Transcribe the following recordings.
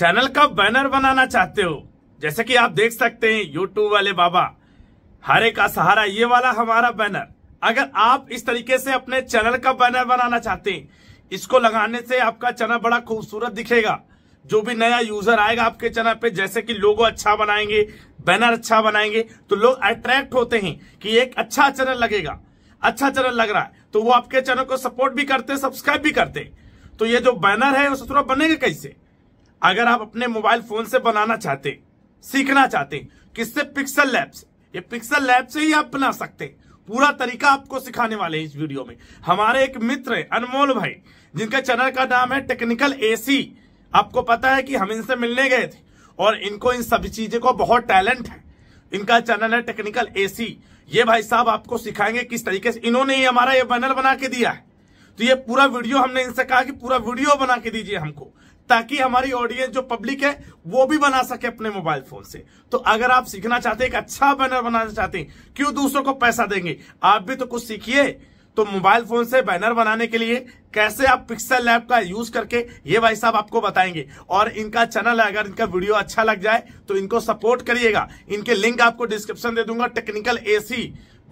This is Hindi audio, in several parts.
चैनल का बैनर बनाना चाहते हो जैसे कि आप देख सकते हैं यूट्यूब वाले बाबा हरे का सहारा ये वाला हमारा बैनर अगर आप इस तरीके से अपने चैनल का बैनर बनाना चाहते हैं इसको लगाने से आपका चैनल बड़ा खूबसूरत दिखेगा जो भी नया यूजर आएगा आपके चैनल पे जैसे कि लोगो अच्छा बनाएंगे बैनर अच्छा बनाएंगे तो लोग अट्रैक्ट होते हैं कि एक अच्छा चैनल लगेगा अच्छा चैनल लग रहा है तो वो आपके चैनल को सपोर्ट भी करते सब्सक्राइब भी करते तो ये जो बैनर है वो थोड़ा बनेगा कैसे अगर आप अपने मोबाइल फोन से बनाना चाहते सीखना चाहते किससे पिक्सल लैब से ये पिक्सल लैब से ही आप बना सकते पूरा तरीका आपको सिखाने वाले हैं इस वीडियो में हमारे एक मित्र है अनमोल भाई जिनका चैनल का नाम है टेक्निकल एसी आपको पता है कि हम इनसे मिलने गए थे और इनको इन सभी चीजें को बहुत टैलेंट है इनका चैनल है टेक्निकल एसी ये भाई साहब आपको सिखाएंगे किस तरीके से इन्होंने ही हमारा ये बैनर बना के दिया है तो ये पूरा वीडियो हमने इनसे कहा कि पूरा वीडियो बना के दीजिए हमको ताकि हमारी ऑडियंस जो पब्लिक है वो भी बना सके अपने मोबाइल फोन से तो अगर आप सीखना चाहते हैं एक अच्छा बैनर बनाना चाहते हैं क्यों दूसरों को पैसा देंगे आप भी तो कुछ सीखिए तो मोबाइल फोन से बैनर बनाने के लिए कैसे आप पिक्सल लैब का यूज करके ये भाई साहब आपको बताएंगे और इनका चैनल अगर इनका वीडियो अच्छा लग जाए तो इनको सपोर्ट करिएगा इनके लिंक आपको डिस्क्रिप्शन दे दूंगा टेक्निकल एसी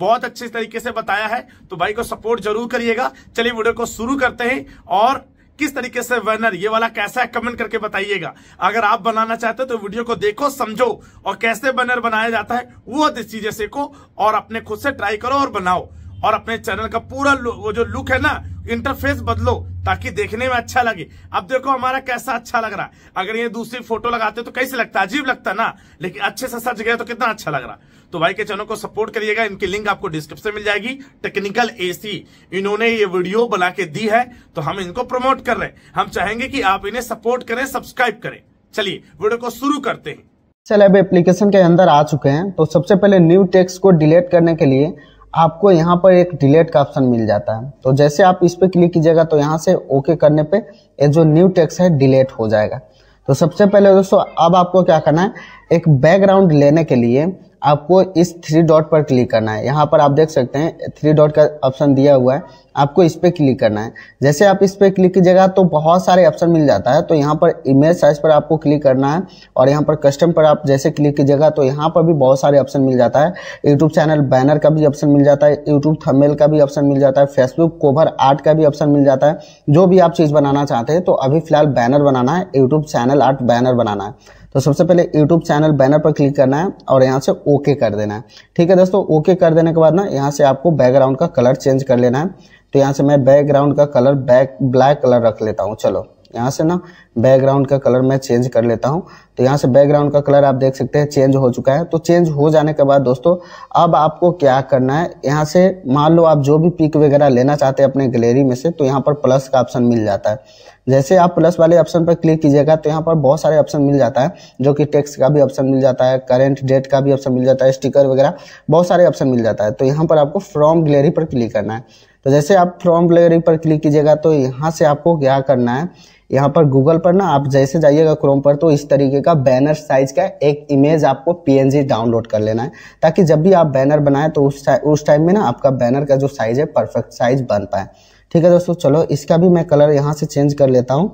बहुत अच्छे तरीके से बताया है तो भाई को सपोर्ट जरूर करिएगा चलिए वीडियो को शुरू करते हैं और किस तरीके से बैनर ये वाला कैसा है कमेंट करके बताइएगा अगर आप बनाना चाहते हो तो वीडियो को देखो समझो और कैसे बैनर बनाया जाता है वो चीजें सीखो और अपने खुद से ट्राई करो और बनाओ और अपने चैनल का पूरा वो जो लुक है ना इंटरफेस बदलो ताकि देखने में अच्छा लगे अब देखो हमारा कैसा अच्छा लग रहा है अगर ये दूसरी फोटो लगाते तो कैसे लगता अजीब लगता ना लेकिन अच्छे से सज गया तो कितना अच्छा लग रहा तो भाई के चैनल को सपोर्ट करिएगा इनकी लिंक आपको डिस्क्रिप्शन मिल जाएगी टेक्निकल एसी इन्होंने ये वीडियो बना के दी है तो हम इनको प्रमोट कर रहे हैं हम चाहेंगे की आप इन्हें सपोर्ट करें सब्सक्राइब करें चलिए वीडियो को शुरू करते हैं चले अब एप्लीकेशन के अंदर आ चुके हैं तो सबसे पहले न्यू टेक्स को डिलीट करने के लिए आपको यहाँ पर एक डिलेट का ऑप्शन मिल जाता है तो जैसे आप इस पर क्लिक कीजिएगा तो यहाँ से ओके करने पे ये जो न्यू टेक्स है डिलेट हो जाएगा तो सबसे पहले दोस्तों अब आपको क्या करना है एक बैकग्राउंड लेने के लिए आपको इस थ्री डॉट पर क्लिक करना है यहाँ पर आप देख सकते हैं थ्री डॉट का ऑप्शन दिया हुआ है आपको इस पर क्लिक करना है जैसे आप इस पर क्लिक कीजिएगा तो बहुत सारे ऑप्शन मिल जाता है तो यहाँ पर इमेज साइज पर आपको क्लिक करना है और यहाँ पर कस्टम पर आप जैसे क्लिक कीजिएगा तो यहाँ पर भी बहुत सारे ऑप्शन मिल जाता है यूट्यूब चैनल बैनर का भी ऑप्शन मिल जाता है यूट्यूब थमेल का भी ऑप्शन मिल जाता है फेसबुक कोवर आर्ट का भी ऑप्शन मिल जाता है जो भी आप चीज़ बनाना चाहते हैं तो अभी फिलहाल बैनर बनाना है यूट्यूब चैनल आर्ट बैनर बनाना है तो सबसे पहले यूट्यूब चैनल बैनर पर क्लिक करना है और यहाँ से ओके कर देना है ठीक है दोस्तों ओके कर देने के बाद ना यहाँ से आपको बैकग्राउंड का कलर चेंज कर लेना है तो यहाँ से मैं बैकग्राउंड का कलर बैक ब्लैक कलर रख लेता हूँ चलो यहाँ से ना बैकग्राउंड का कलर मैं चेंज कर लेता हूँ तो यहाँ से बैकग्राउंड का कलर आप देख सकते हैं चेंज हो चुका है तो चेंज हो जाने के बाद दोस्तों अब आपको क्या करना है यहाँ से मान लो आप जो भी पिक वगैरह लेना चाहते हैं अपने गैलरी में से तो यहाँ पर प्लस का ऑप्शन मिल जाता है जैसे आप प्लस वाले ऑप्शन पर क्लिक कीजिएगा तो यहाँ पर बहुत सारे ऑप्शन मिल जाता है जो कि टेक्स का भी ऑप्शन मिल जाता है करेंट डेट का भी ऑप्शन मिल जाता है स्टिकर वगैरह बहुत सारे ऑप्शन मिल जाता है तो यहाँ पर आपको फ्रॉम गैलरी पर क्लिक करना है तो जैसे आप फ्रॉम गैलरी पर क्लिक कीजिएगा तो यहाँ से आपको क्या करना है यहाँ पर गूगल पर ना आप जैसे जाइएगा क्रोम पर तो इस तरीके का बैनर साइज का एक इमेज आपको पीएनजी डाउनलोड कर लेना है ताकि जब भी आप बैनर बनाएं तो उस उस टाइम में ना आपका बैनर का जो साइज है परफेक्ट साइज बन पाए ठीक है दोस्तों चलो इसका भी मैं कलर यहाँ से चेंज कर लेता हूँ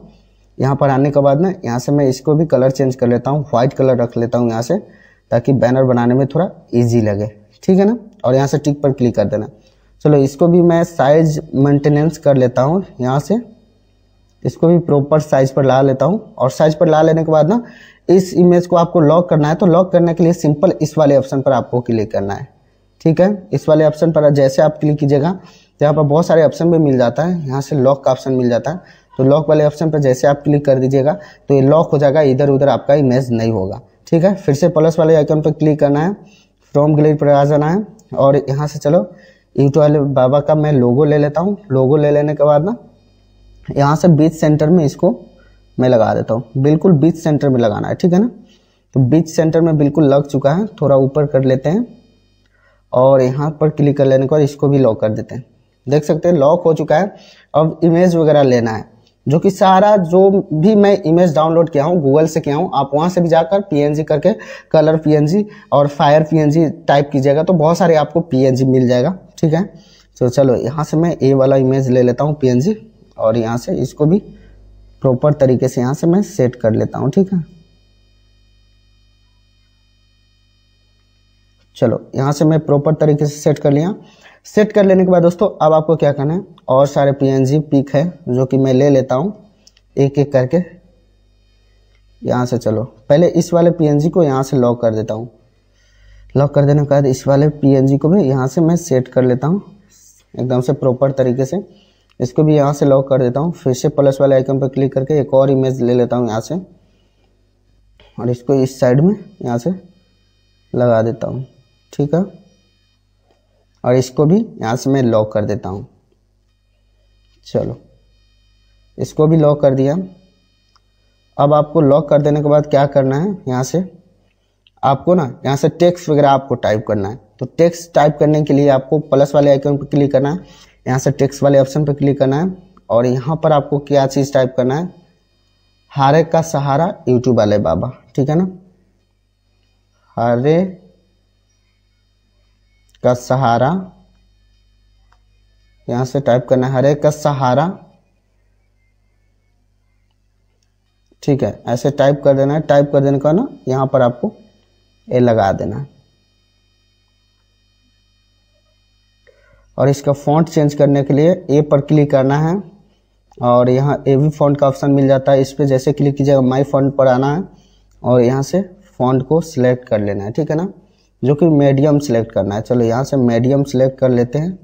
यहाँ पर आने के बाद ना यहाँ से मैं इसको भी कलर चेंज कर लेता हूँ व्हाइट कलर रख लेता हूँ यहाँ से ताकि बैनर बनाने में थोड़ा ईजी लगे ठीक है ना और यहाँ से टिक पर क्लिक कर देना चलो इसको भी मैं साइज मेंटेनेंस कर लेता हूँ यहाँ से इसको भी प्रॉपर साइज पर ला लेता हूँ और साइज पर ला लेने के बाद ना इस इमेज को आपको लॉक करना है तो लॉक करने के लिए सिंपल इस वाले ऑप्शन पर आपको क्लिक करना है ठीक है इस वाले ऑप्शन पर जैसे आप क्लिक कीजिएगा तो यहाँ पर बहुत सारे ऑप्शन भी मिल जाता है यहाँ से लॉक का ऑप्शन मिल जाता है तो लॉक वाले ऑप्शन पर जैसे आप क्लिक कर दीजिएगा तो ये लॉक हो जाएगा इधर उधर आपका इमेज नहीं होगा ठीक है फिर से प्लस वाले आइकन पर क्लिक करना है फ्रॉम ग्लेट पर आ जाना है और यहाँ से चलो यूट्यूब वाले बाबा का मैं लोगो ले लेता हूँ लोगो ले लेने के बाद ना यहाँ से बीच सेंटर में इसको मैं लगा देता हूँ बिल्कुल बीच सेंटर में लगाना है ठीक है ना तो बीच सेंटर में बिल्कुल लग चुका है थोड़ा ऊपर कर लेते हैं और यहाँ पर क्लिक कर लेने के बाद इसको भी लॉक कर देते हैं देख सकते हैं लॉक हो चुका है अब इमेज वगैरह लेना है जो कि सारा जो भी मैं इमेज डाउनलोड किया हूँ गूगल से किया हूँ आप वहाँ से भी जाकर पी करके कलर पी और फायर पी टाइप कीजिएगा तो बहुत सारे आपको पी मिल जाएगा ठीक है तो चलो यहाँ से मैं ए वाला इमेज ले लेता हूँ पी और यहाँ से इसको भी प्रॉपर तरीके से यहाँ से मैं सेट कर लेता हूँ ठीक है चलो यहाँ से मैं प्रॉपर तरीके से सेट कर लिया सेट कर लेने के बाद दोस्तों अब आपको क्या करना है और सारे पीएनजी पिक है जो कि मैं ले लेता हूँ एक एक करके यहाँ से चलो पहले इस वाले पीएनजी को यहाँ से लॉक कर देता हूँ लॉक कर देने के बाद इस वाले पीएनजी को भी यहाँ से मैं सेट कर लेता हूँ एकदम से प्रॉपर तरीके से इसको भी यहाँ से लॉक कर देता हूँ फिर से प्लस वाले आइकन पर क्लिक करके एक और इमेज ले लेता हूँ यहाँ से और इसको इस साइड में यहाँ से लगा देता हूँ ठीक है और इसको भी यहाँ से मैं लॉक कर देता हूँ चलो इसको भी लॉक कर दिया अब आपको लॉक कर देने के बाद क्या करना है यहाँ से आपको ना यहाँ से टेक्स्ट वगैरह आपको टाइप करना है तो टेक्स्ट टाइप करने के लिए आपको प्लस वाले आइकन पर क्लिक करना है यहाँ से टेक्स वाले ऑप्शन पर क्लिक करना है और यहाँ पर आपको क्या चीज़ टाइप करना है हारे का सहारा यूट्यूब वाले बाबा ठीक है ना हरे का सहारा यहाँ से टाइप करना है हरे का सहारा ठीक है ऐसे टाइप कर देना है टाइप कर देने का ना यहाँ पर आपको ये लगा देना है और इसका फ़ॉन्ट चेंज करने के लिए ए पर क्लिक करना है और यहाँ ए वी फॉन्ट का ऑप्शन मिल जाता है इस पर जैसे क्लिक कीजिएगा माई फॉन्ट पर आना है और यहाँ से फॉन्ट को सिलेक्ट कर लेना है ठीक है ना जो कि मीडियम सेलेक्ट करना है चलो यहाँ से मीडियम सेलेक्ट कर लेते हैं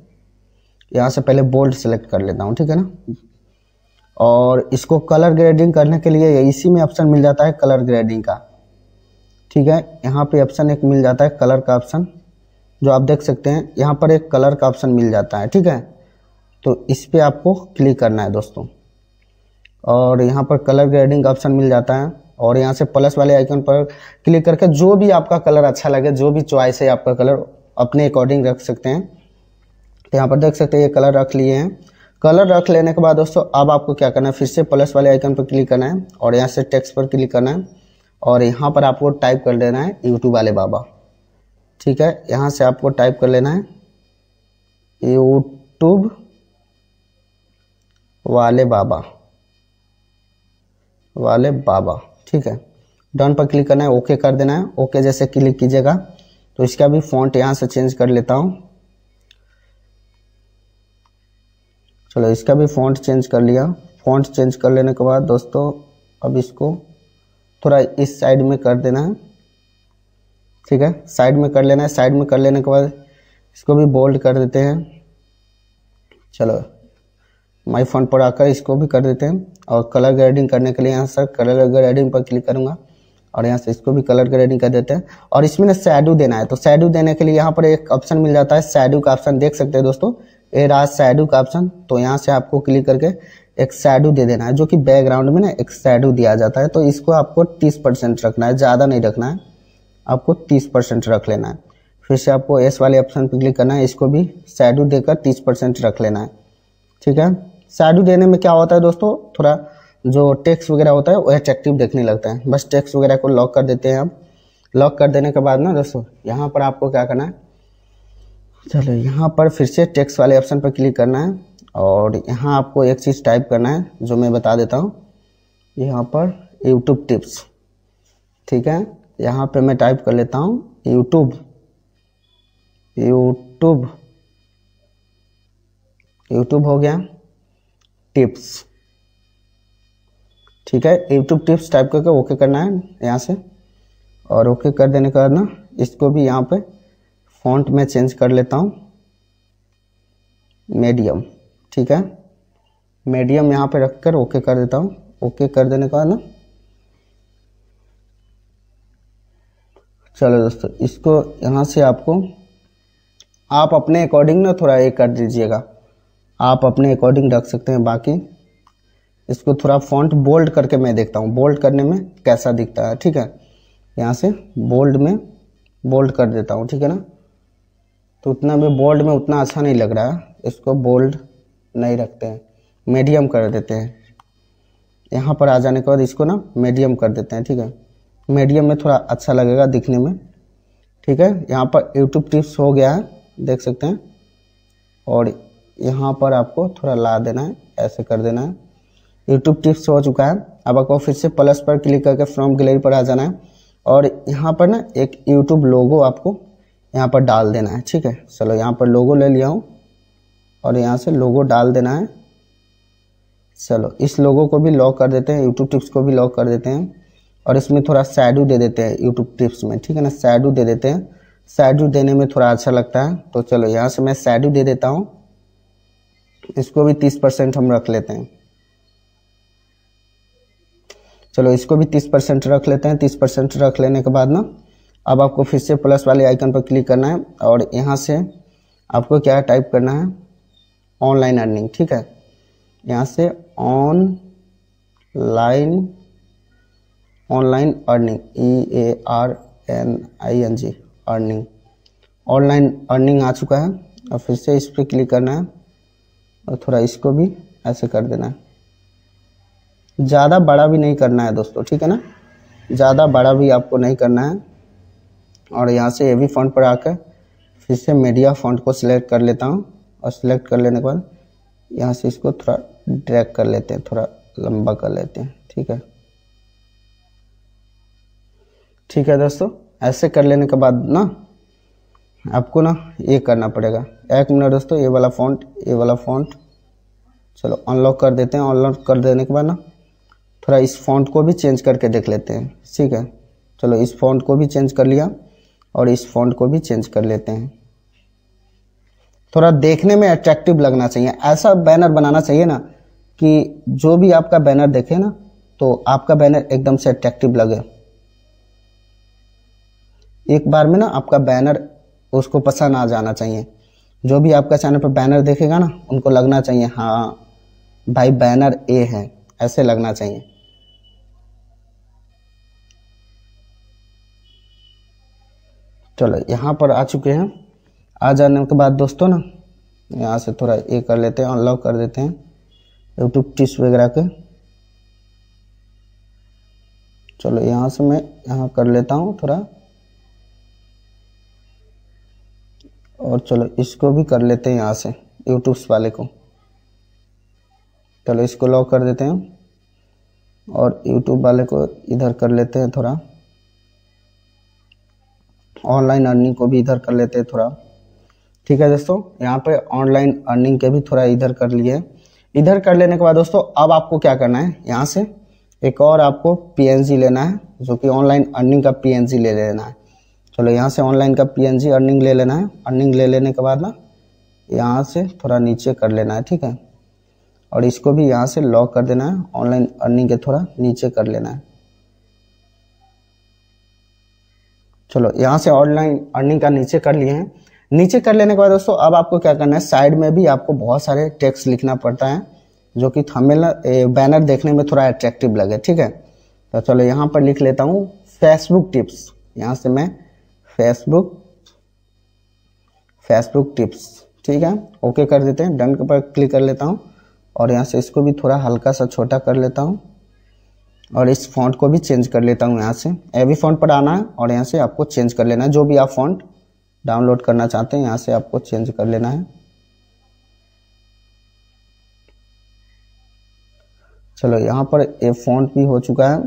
यहाँ से पहले बोल्ड सेलेक्ट कर लेता हूँ ठीक है ना और इसको कलर ग्रेडिंग करने के लिए इसी में ऑप्शन मिल जाता है कलर ग्रेडिंग का ठीक है यहाँ पे ऑप्शन एक मिल जाता है कलर का ऑप्शन जो आप देख सकते हैं यहाँ पर एक कलर का ऑप्शन मिल जाता है ठीक है तो इस पर आपको क्लिक करना है दोस्तों और यहाँ पर कलर ग्रेडिंग का ऑप्शन मिल जाता है और यहाँ से प्लस वाले आइकन पर क्लिक करके जो भी आपका कलर अच्छा लगे जो भी चॉइस है आपका कलर अपने अकॉर्डिंग रख सकते हैं तो यहाँ पर देख सकते हैं ये कलर रख लिए हैं कलर रख लेने के बाद दोस्तों अब आपको क्या करना है फिर से प्लस वाले आइकन पर क्लिक करना है और यहाँ से टेक्स्ट पर क्लिक करना है और यहाँ पर आपको टाइप कर देना है यूट्यूब वाले बाबा ठीक है यहाँ से आपको टाइप कर लेना है यूट्यूब वाले बाबा वाले बाबा ठीक है डन पर क्लिक करना है ओके कर देना है ओके जैसे क्लिक कीजिएगा तो इसका भी फॉन्ट यहाँ से चेंज कर लेता हूँ चलो इसका भी फॉन्ट चेंज कर लिया फॉन्ट चेंज कर लेने के बाद दोस्तों अब इसको थोड़ा इस साइड में कर देना है ठीक है साइड में कर लेना है साइड में कर लेने के बाद इसको भी बोल्ड कर देते हैं चलो माई फोन पर आकर इसको भी कर देते हैं और कलर ग्रेडिंग करने के लिए यहाँ सर कलर ग्रेडिंग पर क्लिक करूँगा और यहाँ से इसको भी कलर ग्रेडिंग कर देते हैं और इसमें ना शेडो देना है तो सैडू देने के लिए यहाँ पर एक ऑप्शन मिल जाता है सैडू का ऑप्शन देख सकते हैं दोस्तों ए राज सैडू का ऑप्शन तो यहाँ से आपको क्लिक करके एक शेडो दे देना है जो कि बैकग्राउंड में ना एक शेडो दिया जाता है तो इसको आपको तीस परसेंट रखना है ज़्यादा नहीं रखना है आपको 30 परसेंट रख लेना है फिर से आपको एस वाले ऑप्शन पर क्लिक करना है इसको भी शेडू देकर 30 परसेंट रख लेना है ठीक है सैडू देने में क्या होता है दोस्तों थोड़ा जो टैक्स वगैरह होता है वो अट्रैक्टिव देखने लगता है बस टैक्स वगैरह को लॉक कर देते हैं आप लॉक कर देने के बाद ना दोस्तों यहाँ पर आपको क्या करना है चलो यहाँ पर फिर से टैक्स वाले ऑप्शन पर क्लिक करना है और यहाँ आपको एक चीज़ टाइप करना है जो मैं बता देता हूँ यहाँ पर यूट्यूब टिप्स ठीक है यहाँ पे मैं टाइप कर लेता हूँ यूट्यूब यूट्यूब यूट्यूब हो गया टिप्स ठीक है यूट्यूब टिप्स टाइप करके ओके करना है यहाँ से और ओके कर देने के बाद ना इसको भी यहाँ पे फॉन्ट में चेंज कर लेता हूँ मीडियम ठीक है मीडियम यहाँ पे रख कर ओके कर देता हूँ ओके कर देने के बाद ना चलो दोस्तों इसको यहाँ से आपको आप अपने अकॉर्डिंग ना थोड़ा ये कर दीजिएगा आप अपने अकॉर्डिंग रख सकते हैं बाकी इसको थोड़ा फॉन्ट बोल्ड करके मैं देखता हूँ बोल्ड करने में कैसा दिखता है ठीक है यहाँ से बोल्ड में बोल्ड कर देता हूँ ठीक है ना तो उतना भी बोल्ड में उतना अच्छा नहीं लग रहा है इसको बोल्ड नहीं रखते हैं मीडियम कर देते हैं यहाँ पर आ जाने के बाद इसको ना मीडियम कर देते हैं ठीक है मीडियम में थोड़ा अच्छा लगेगा दिखने में ठीक है यहाँ पर यूट्यूब टिप्स हो गया है देख सकते हैं और यहाँ पर आपको थोड़ा ला देना है ऐसे कर देना है यूट्यूब टिप्स हो चुका है अब आपको फिर से प्लस पर क्लिक करके फ्रॉम गैलरी पर आ जाना है और यहाँ पर ना एक यूट्यूब लोगो आपको यहाँ पर डाल देना है ठीक है चलो यहाँ पर लोगो ले लिया हूँ और यहाँ से लोगो डाल देना है चलो इस लोगो को भी लॉक कर देते हैं यूट्यूब टिप्स को भी लॉक कर देते हैं और इसमें थोड़ा सैडू दे देते हैं यूट्यूब टिप्स में ठीक है ना सैडू दे देते हैं सैडू देने में थोड़ा अच्छा लगता है तो चलो यहाँ से मैं सैडू दे देता हूँ इसको भी तीस परसेंट हम रख लेते हैं चलो इसको भी तीस परसेंट रख लेते हैं तीस परसेंट रख लेने के बाद ना अब आपको फिर से प्लस वाले आइकन पर क्लिक करना है और यहाँ से आपको क्या टाइप करना है ऑनलाइन अर्निंग ठीक है यहाँ से on line online earning E A R N I N G earning online earning आ चुका है और फिर से इस पर क्लिक करना है और थोड़ा इसको भी ऐसे कर देना है ज़्यादा बड़ा भी नहीं करना है दोस्तों ठीक है ना ज़्यादा बड़ा भी आपको नहीं करना है और यहाँ से ए वी फंड पर आकर फिर से मीडिया फंड को सिलेक्ट कर लेता हूँ और सिलेक्ट कर लेने के बाद यहाँ से इसको थोड़ा ड्रैग कर लेते हैं थोड़ा लंबा कर लेते हैं ठीक है ठीक है दोस्तों ऐसे कर लेने के बाद ना आपको ना ये करना पड़ेगा एक मिनट दोस्तों ये वाला फॉन्ट ये वाला फॉन्ट चलो अनलॉक कर देते हैं अनलॉक कर देने के बाद ना थोड़ा इस फॉन्ट को भी चेंज करके देख लेते हैं ठीक है चलो इस फॉन्ट को भी चेंज कर लिया और इस फॉन्ट को भी चेंज कर लेते हैं थोड़ा देखने में अट्रैक्टिव लगना चाहिए ऐसा बैनर बनाना चाहिए ना कि जो भी आपका बैनर देखे ना तो आपका बैनर एकदम से अट्रैक्टिव लगे एक बार में ना आपका बैनर उसको पसंद आ जाना चाहिए जो भी आपका चैनल पर बैनर देखेगा ना उनको लगना चाहिए हाँ भाई बैनर ए है ऐसे लगना चाहिए चलो यहाँ पर आ चुके हैं आ जाने के बाद दोस्तों ना यहाँ से थोड़ा ए कर लेते हैं अनलॉक कर देते हैं यूट्यूब टिप्स वगैरह के चलो यहाँ से मैं यहाँ कर लेता हूँ थोड़ा और चलो इसको भी कर लेते हैं यहाँ से यूट्यूब्स वाले को चलो इसको लॉक कर देते हैं और यूट्यूब वाले को इधर कर लेते हैं थोड़ा ऑनलाइन अर्निंग को भी इधर कर लेते हैं थोड़ा ठीक है दोस्तों यहाँ पे ऑनलाइन अर्निंग के भी थोड़ा इधर कर लिए इधर कर लेने के बाद दोस्तों अब आपको क्या करना है यहाँ से एक और आपको पीएनजी लेना है जो कि ऑनलाइन अर्निंग का पीएनजी ले लेना है चलो यहाँ से ऑनलाइन का पी अर्निंग ले लेना है अर्निंग ले लेने के बाद ना यहाँ से थोड़ा नीचे कर लेना है ठीक है और इसको भी यहाँ से लॉक कर देना है ऑनलाइन अर्निंग के थोड़ा नीचे कर लेना है चलो यहाँ से ऑनलाइन अर्निंग का नीचे कर लिए हैं नीचे कर लेने के बाद दोस्तों अब आपको क्या करना है साइड में भी आपको बहुत सारे टेक्स्ट लिखना पड़ता है जो कि थमेल बैनर देखने में थोड़ा अट्रैक्टिव लगे ठीक है तो चलो यहाँ पर लिख लेता हूँ फेसबुक टिप्स यहाँ से मैं फेसबुक फेसबुक टिप्स ठीक है ओके कर देते हैं डन पर क्लिक कर लेता हूँ और यहाँ से इसको भी थोड़ा हल्का सा छोटा कर लेता हूँ और इस फॉन्ट को भी चेंज कर लेता हूँ यहाँ से एवी फॉन्ट पर आना है और यहाँ से आपको चेंज कर लेना है जो भी आप फॉन्ट डाउनलोड करना चाहते हैं यहाँ से आपको चेंज कर लेना है चलो यहाँ पर ये फॉन्ट भी हो चुका है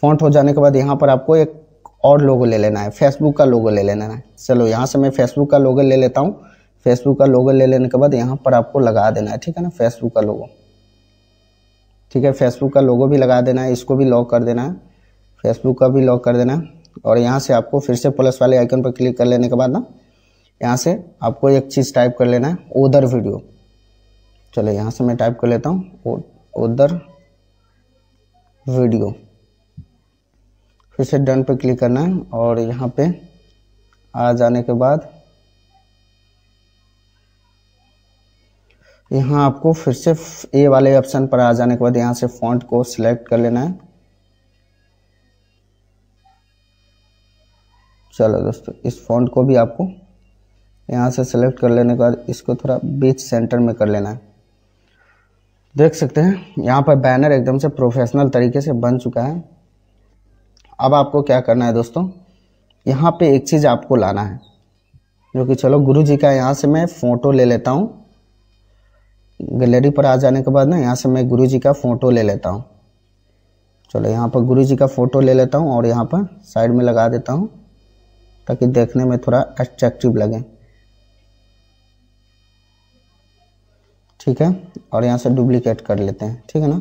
फॉन्ट हो जाने के बाद यहाँ पर आपको एक और लोगो ले लेना है फेसबुक का लोगो ले लेना है चलो यहाँ से मैं फेसबुक का लोगो ले लेता हूँ फेसबुक का लोगो ले लेने के बाद यहाँ पर आपको लगा देना है ठीक है ना फेसबुक का लोगो ठीक है फेसबुक का लोगो भी लगा देना है इसको भी लॉक कर देना है फेसबुक का भी लॉक कर देना है और यहाँ से आपको फिर से प्लस वाले आइकन पर क्लिक कर लेने के बाद ना यहाँ से आपको एक चीज़ टाइप कर लेना है ओदर वीडियो चलो यहाँ से मैं टाइप कर लेता हूँ ओदर वीडियो फिर से डन पे क्लिक करना है और यहाँ पे आ जाने के बाद यहाँ आपको फिर से ए वाले ऑप्शन पर आ जाने के बाद यहाँ से फॉन्ट को सिलेक्ट कर लेना है चलो दोस्तों इस फॉन्ट को भी आपको यहाँ से सिलेक्ट कर लेने के बाद इसको थोड़ा बीच सेंटर में कर लेना है देख सकते हैं यहाँ पर बैनर एकदम से प्रोफेशनल तरीके से बन चुका है अब आपको क्या करना है दोस्तों यहाँ पे एक चीज़ आपको लाना है जो कि चलो गुरु जी का यहाँ से मैं फ़ोटो ले लेता हूँ गैलरी पर आ जाने के बाद ना यहाँ से मैं गुरु जी का फ़ोटो ले लेता हूँ चलो यहाँ पर गुरु जी का फ़ोटो ले लेता हूँ और यहाँ पर साइड में लगा देता हूँ ताकि देखने में थोड़ा अट्रैक्टिव लगे ठीक है और यहाँ से डुप्लीकेट कर लेते हैं ठीक है ना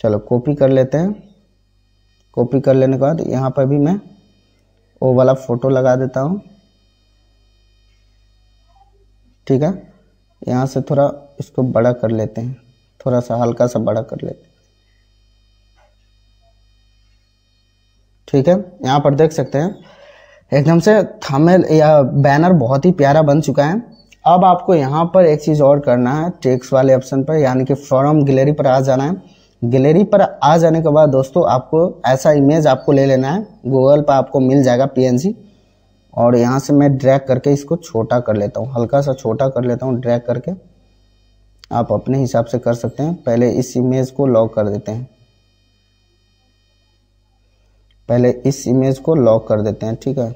चलो कॉपी कर लेते हैं कॉपी कर लेने के बाद यहाँ पर भी मैं वो वाला फ़ोटो लगा देता हूँ ठीक है यहाँ से थोड़ा इसको बड़ा कर लेते हैं थोड़ा सा हल्का सा बड़ा कर लेते हैं ठीक है यहाँ पर देख सकते हैं एकदम से थमेल या बैनर बहुत ही प्यारा बन चुका है अब आपको यहाँ पर एक चीज़ और करना है टेक्स वाले ऑप्शन पर यानी कि फॉरम गैलरी पर आ जाना है गैलरी पर आ जाने के बाद दोस्तों आपको ऐसा इमेज आपको ले लेना है गूगल पर आपको मिल जाएगा पीएनजी और यहाँ से मैं ड्रैग करके इसको छोटा कर लेता हूँ हल्का सा छोटा कर लेता हूँ ड्रैग करके आप अपने हिसाब से कर सकते हैं पहले इस इमेज को लॉक कर देते हैं पहले इस इमेज को लॉक कर देते हैं ठीक है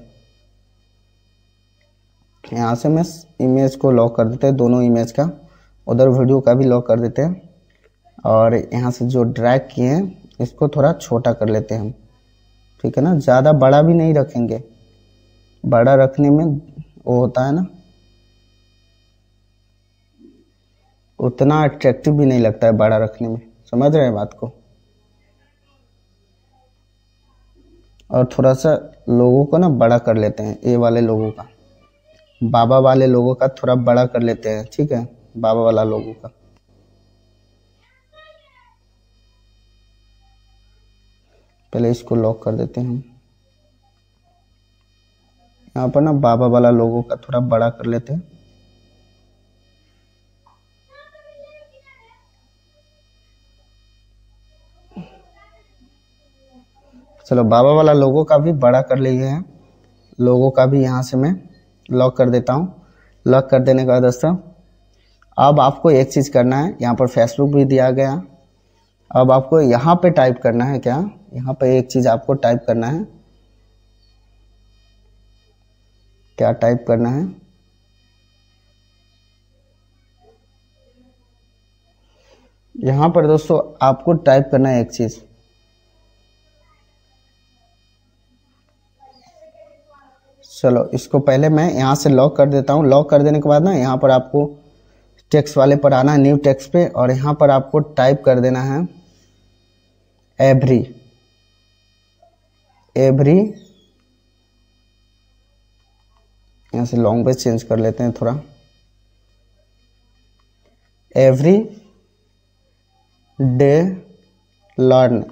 यहाँ से मैं इमेज को लॉक कर देते हैं दोनों इमेज का उधर वीडियो का भी लॉक कर देते हैं और यहाँ से जो ड्रैग किए हैं इसको थोड़ा छोटा कर लेते हैं हम ठीक है ना ज़्यादा बड़ा भी नहीं रखेंगे बड़ा रखने में वो होता है ना उतना अट्रैक्टिव भी नहीं लगता है बड़ा रखने में समझ रहे हैं बात को और थोड़ा सा लोगों को ना बड़ा कर लेते हैं ए वाले लोगों का बाबा वाले लोगों का थोड़ा बड़ा कर लेते हैं ठीक है बाबा वाला लोगों का पहले इसको लॉक कर देते हैं हम यहाँ पर ना बाबा वाला लोगों का थोड़ा बड़ा कर लेते हैं चलो बाबा वाला लोगों का भी बड़ा कर लिए हैं लोगों का भी यहाँ से मैं लॉक कर देता हूँ लॉक कर देने के बाद दोस्तों अब आपको एक चीज़ करना है यहाँ पर फेसबुक भी दिया गया अब आपको यहाँ पे टाइप करना है क्या यहाँ पर एक चीज़ आपको टाइप करना है क्या टाइप करना है यहाँ पर दोस्तों आपको टाइप करना है एक चीज़ चलो इसको पहले मैं यहाँ से लॉक कर देता हूँ लॉक कर देने के बाद ना यहाँ पर आपको टेक्स्ट वाले पर आना है न्यू टेक्स्ट पे और यहाँ पर आपको टाइप कर देना है एवरी एवरी यहाँ से लॉन्ग बेस चेंज कर लेते हैं थोड़ा every day learn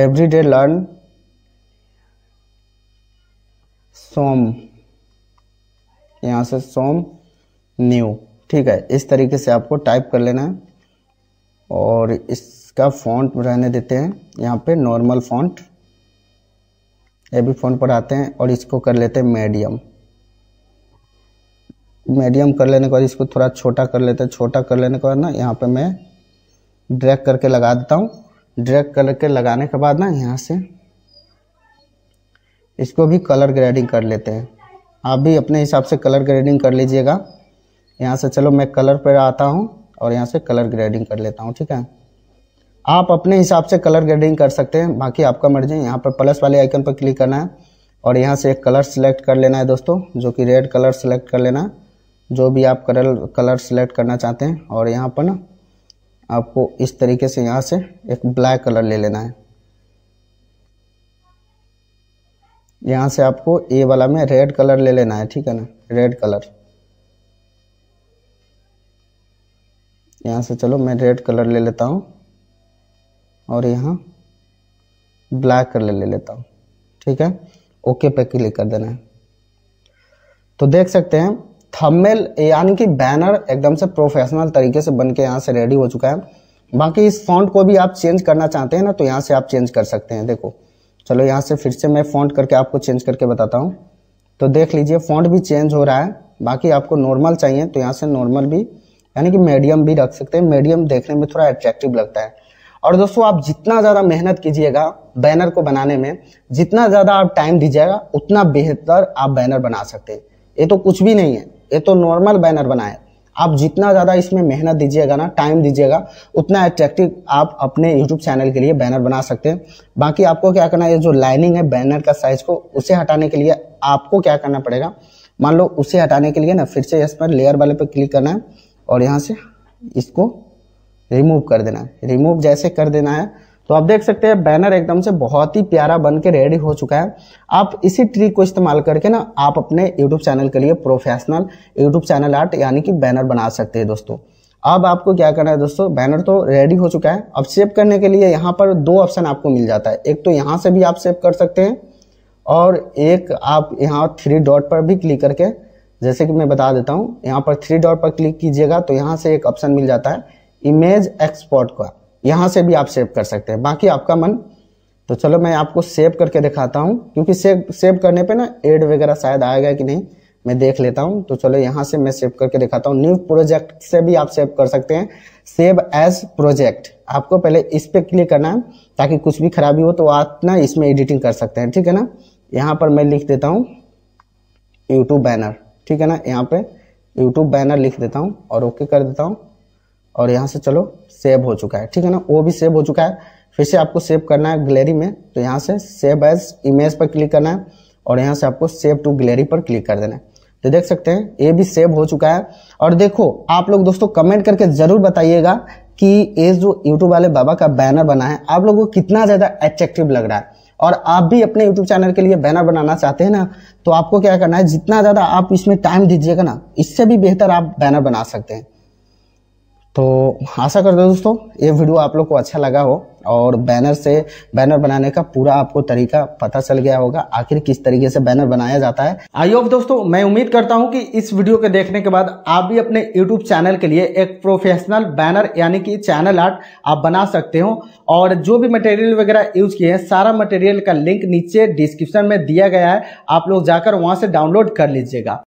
every day learn सोम यहाँ से सोम न्यू ठीक है इस तरीके से आपको टाइप कर लेना है और इस इसका फॉन्ट रहने देते हैं यहाँ पे नॉर्मल फॉन्ट ये भी फॉन्ट आते हैं और इसको कर लेते हैं मीडियम मीडियम कर लेने के बाद इसको थोड़ा छोटा कर लेते हैं छोटा कर लेने के बाद ना यहाँ पे मैं ड्रैग करके लगा देता हूँ ड्रैग करके लगाने के बाद ना यहाँ से इसको भी कलर ग्रेडिंग कर लेते हैं आप भी अपने हिसाब से कलर ग्रेडिंग कर लीजिएगा यहाँ से चलो मैं कलर पर आता हूँ और यहाँ से कलर ग्रेडिंग कर लेता हूँ ठीक है आप अपने हिसाब से कलर ग्रेडिंग कर सकते हैं बाकी आपका मर्जी यहाँ पर प्लस वाले आइकन पर क्लिक करना है और यहाँ से एक कलर सेलेक्ट कर लेना है दोस्तों जो कि रेड कलर सेलेक्ट कर लेना जो भी आप कलर कलर सेलेक्ट करना चाहते हैं और यहाँ पर ना आपको इस तरीके से यहाँ से एक ब्लैक कलर ले लेना है यहाँ से आपको ए वाला में रेड कलर ले लेना है ठीक है ना रेड कलर यहाँ से चलो मैं रेड कलर ले लेता हूँ और यहाँ ब्लैक कलर ले लेता हूँ ठीक है ओके पे क्लिक कर देना है तो देख सकते हैं थंबनेल यानी कि बैनर एकदम से प्रोफेशनल तरीके से बन के यहाँ से रेडी हो चुका है बाकी इस फॉन्ट को भी आप चेंज करना चाहते हैं ना तो यहाँ से आप चेंज कर सकते हैं देखो चलो यहाँ से फिर से मैं फॉन्ट करके आपको चेंज करके बताता हूँ तो देख लीजिए फॉन्ट भी चेंज हो रहा है बाकी आपको नॉर्मल चाहिए तो यहाँ से नॉर्मल भी यानी कि मीडियम भी रख सकते हैं मीडियम देखने में थोड़ा अट्रैक्टिव लगता है और दोस्तों आप जितना ज़्यादा मेहनत कीजिएगा बैनर को बनाने में जितना ज़्यादा आप टाइम दीजिएगा उतना बेहतर आप बैनर बना सकते हैं ये तो कुछ भी नहीं है ये तो नॉर्मल बैनर बनाए आप जितना ज़्यादा इसमें मेहनत दीजिएगा ना टाइम दीजिएगा उतना अट्रैक्टिव आप अपने यूट्यूब चैनल के लिए बैनर बना सकते हैं बाकी आपको क्या करना है जो लाइनिंग है बैनर का साइज को उसे हटाने के लिए आपको क्या करना पड़ेगा मान लो उसे हटाने के लिए ना फिर से इस पर लेयर वाले पर क्लिक करना है और यहाँ से इसको रिमूव कर देना है रिमूव जैसे कर देना है तो आप देख सकते हैं बैनर एकदम से बहुत ही प्यारा बन के रेडी हो चुका है आप इसी ट्रिक को इस्तेमाल करके ना आप अपने यूट्यूब चैनल के लिए प्रोफेशनल यूट्यूब चैनल आर्ट यानी कि बैनर बना सकते हैं दोस्तों अब आपको क्या करना है दोस्तों बैनर तो रेडी हो चुका है अब सेव करने के लिए यहाँ पर दो ऑप्शन आपको मिल जाता है एक तो यहाँ से भी आप सेव कर सकते हैं और एक आप यहाँ थ्री डॉट पर भी क्लिक करके जैसे कि मैं बता देता हूँ यहाँ पर थ्री डॉट पर क्लिक कीजिएगा तो यहाँ से एक ऑप्शन मिल जाता है इमेज एक्सपोर्ट का यहाँ से भी आप सेव कर सकते हैं बाकी आपका मन तो चलो मैं आपको सेव करके दिखाता हूँ क्योंकि सेव सेव करने पे ना एड वगैरह शायद आएगा कि नहीं मैं देख लेता हूँ तो चलो यहाँ से मैं सेव करके दिखाता हूँ न्यू प्रोजेक्ट से भी आप सेव कर सकते हैं सेव एज प्रोजेक्ट आपको पहले इस पर क्लिक करना है ताकि कुछ भी खराबी हो तो आप ना इसमें एडिटिंग कर सकते हैं ठीक है ना यहाँ पर मैं लिख देता हूँ यूट्यूब बैनर ठीक है ना यहाँ पे यूट्यूब बैनर लिख देता हूँ और ओके कर देता हूँ और यहाँ से चलो सेव हो चुका है ठीक है ना वो भी सेव हो चुका है फिर से आपको सेव करना है गैलरी में तो यहाँ से सेव एज इमेज पर क्लिक करना है और यहाँ से आपको सेव टू गैलरी पर क्लिक कर देना है तो देख सकते हैं ये भी सेव हो चुका है और देखो आप लोग दोस्तों कमेंट करके ज़रूर बताइएगा कि ये जो यूट्यूब वाले बाबा का बैनर बना है आप लोगों को कितना ज़्यादा अट्रेक्टिव लग रहा है और आप भी अपने यूट्यूब चैनल के लिए बैनर बनाना चाहते हैं ना तो आपको क्या करना है जितना ज़्यादा आप इसमें टाइम दीजिएगा ना इससे भी बेहतर आप बैनर बना सकते हैं तो आशा करते हैं दोस्तों ये वीडियो आप लोग को अच्छा लगा हो और बैनर से बैनर बनाने का पूरा आपको तरीका पता चल गया होगा आखिर किस तरीके से बैनर बनाया जाता है आई होप दोस्तों मैं उम्मीद करता हूं कि इस वीडियो के देखने के बाद आप भी अपने यूट्यूब चैनल के लिए एक प्रोफेशनल बैनर यानी कि चैनल आर्ट आप बना सकते हो और जो भी मटेरियल वगैरह यूज किए हैं सारा मटेरियल का लिंक नीचे डिस्क्रिप्शन में दिया गया है आप लोग जाकर वहाँ से डाउनलोड कर लीजिएगा